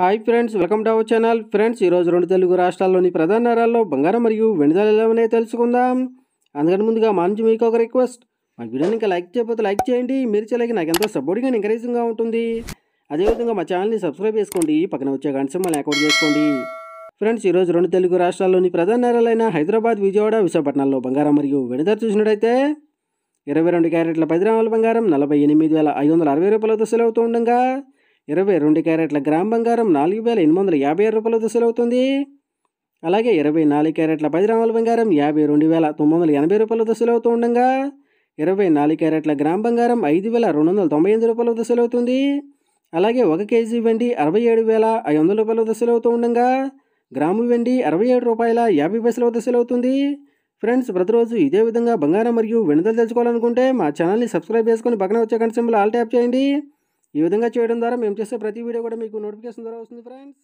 hi friends welcome to our channel friends ఈరోజు రెండు తెలుగు రాష్ట్రాల్లోని ప్రధాన నగరాల్లో బంగారం మరియు వెనుదల ఎలానే తెలుసుకుందాం అందుకని ముందుగా మా నుంచి మీకు ఒక రిక్వెస్ట్ మా వీడియోని ఇంకా లైక్ చేయకపోతే లైక్ చేయండి మీరు చేయలేక నాకు ఎంతో సపోర్ట్గా ఎంకరేజింగ్గా ఉంటుంది అదేవిధంగా మా ఛానల్ని సబ్స్క్రైబ్ చేసుకోండి పక్కన వచ్చే గంట మళ్ళీ అకౌంట్ చేసుకోండి ఫ్రెండ్స్ ఈరోజు రెండు తెలుగు రాష్ట్రాల్లోని ప్రధాన నగరాలైన హైదరాబాద్ విజయవాడ విశాఖపట్నంలో బంగారం మరియు వెనుదల చూసినట్టయితే ఇరవై రెండు క్యారెట్ల పదిరామల బంగారం నలభై ఎనిమిది వేల ఐదు వందల అరవై రూపాయల సెలవుతూ ఉండగా ఇరవై రెండు క్యారెట్ల గ్రామ్ బంగారం నాలుగు వేల ఎనిమిది వందల యాభై ఆరు రూపాయలతో సెలవుతుంది అలాగే ఇరవై నాలుగు క్యారెట్ల పదిరామల బంగారం యాభై రెండు వేల తొమ్మిది వందల ఎనభై రూపాయల సెలవుతూ ఉండగా ఇరవై నాలుగు క్యారెట్ల గ్రామ్ బంగారం ఐదు వేల రెండు వందల తొంభై ఎనిమిది రూపాయలతో సెలవుతుంది అలాగే ఒక కేజీ వెండి అరవై ఏడు వేల ఐదు వందల రూపాయలతో సెలవుతూ ఉండగా గ్రాము వెండి అరవై ఏడు రూపాయల యాభై పైసల వద్ద సెలవుతుంది ఫ్రెండ్స్ ప్రతిరోజు ఇదే విధంగా బంగారం మరియు వెనుదలు తెలుసుకోవాలనుకుంటే మా ఛానల్ని సబ్స్క్రైబ్ చేసుకుని పక్కన వచ్చే గంట ఆల్ ట్యాప్ చేయండి ఈ విధంగా చేయడం ద్వారా మేము చేసే ప్రతి వీడియో కూడా మీకు నోటిఫికేషన్ ద్వారా వస్తుంది ఫ్రెండ్స్